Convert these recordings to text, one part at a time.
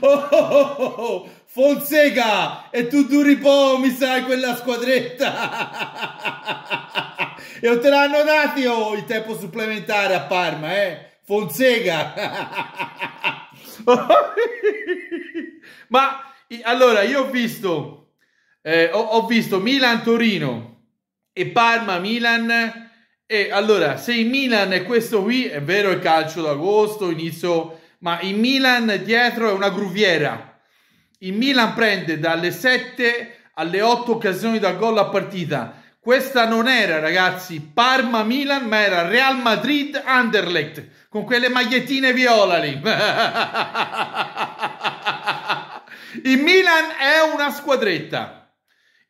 oh, oh, oh, Fonseca e tu duri po' mi sai quella squadretta e te l'hanno dati oh, il tempo supplementare a Parma eh Fonseca ma allora io ho visto eh, ho, ho visto Milan-Torino e Parma-Milan e allora, se il Milan è questo qui, è vero il calcio d'agosto, inizio, ma il Milan dietro è una gruviera. Il Milan prende dalle 7 alle 8 occasioni da gol a partita. Questa non era, ragazzi, Parma-Milan, ma era Real Madrid-Anderlecht, con quelle magliettine viola lì. Il Milan è una squadretta.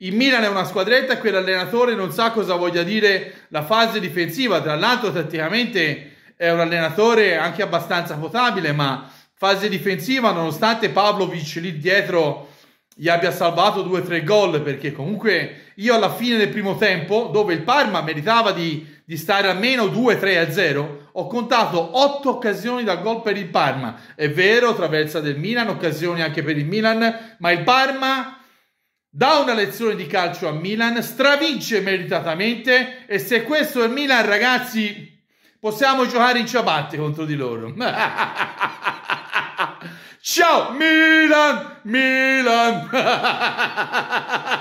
Il Milan è una squadretta e quell'allenatore non sa cosa voglia dire la fase difensiva. Tra l'altro, tatticamente è un allenatore anche abbastanza potabile, ma fase difensiva, nonostante Pavlovic lì dietro gli abbia salvato 2-3 gol, perché comunque io alla fine del primo tempo, dove il Parma meritava di, di stare almeno 2-3-0, ho contato 8 occasioni da gol per il Parma. È vero, traversa del Milan, occasioni anche per il Milan, ma il Parma dà una lezione di calcio a Milan, stravince meritatamente e se questo è il Milan ragazzi possiamo giocare in ciabatte contro di loro. Ciao Milan, Milan.